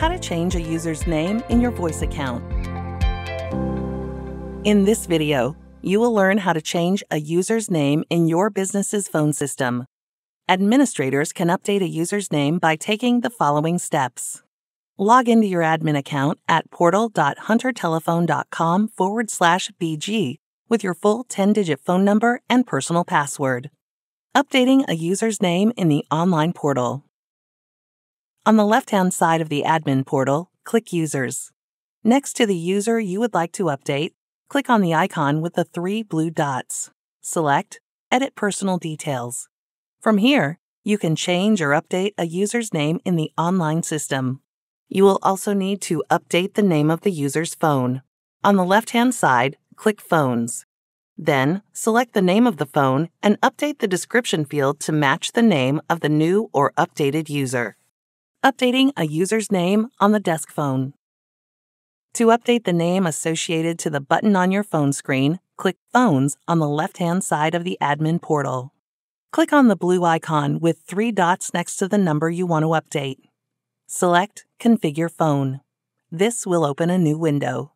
how to change a user's name in your voice account. In this video, you will learn how to change a user's name in your business's phone system. Administrators can update a user's name by taking the following steps. Log into your admin account at portal.huntertelephone.com forward slash BG with your full 10 digit phone number and personal password. Updating a user's name in the online portal. On the left-hand side of the admin portal, click Users. Next to the user you would like to update, click on the icon with the three blue dots. Select Edit Personal Details. From here, you can change or update a user's name in the online system. You will also need to update the name of the user's phone. On the left-hand side, click Phones. Then, select the name of the phone and update the description field to match the name of the new or updated user updating a user's name on the desk phone. To update the name associated to the button on your phone screen, click Phones on the left hand side of the admin portal. Click on the blue icon with three dots next to the number you want to update. Select Configure Phone. This will open a new window.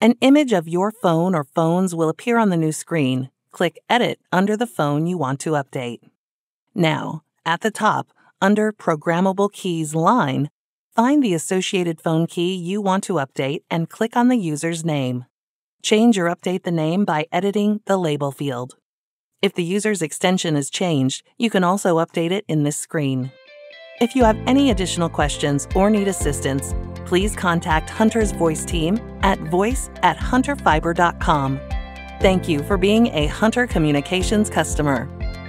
An image of your phone or phones will appear on the new screen. Click Edit under the phone you want to update. Now, at the top, under Programmable Keys line, find the associated phone key you want to update and click on the user's name. Change or update the name by editing the label field. If the user's extension is changed, you can also update it in this screen. If you have any additional questions or need assistance, please contact Hunter's voice team at voice at hunterfiber.com. Thank you for being a Hunter Communications customer.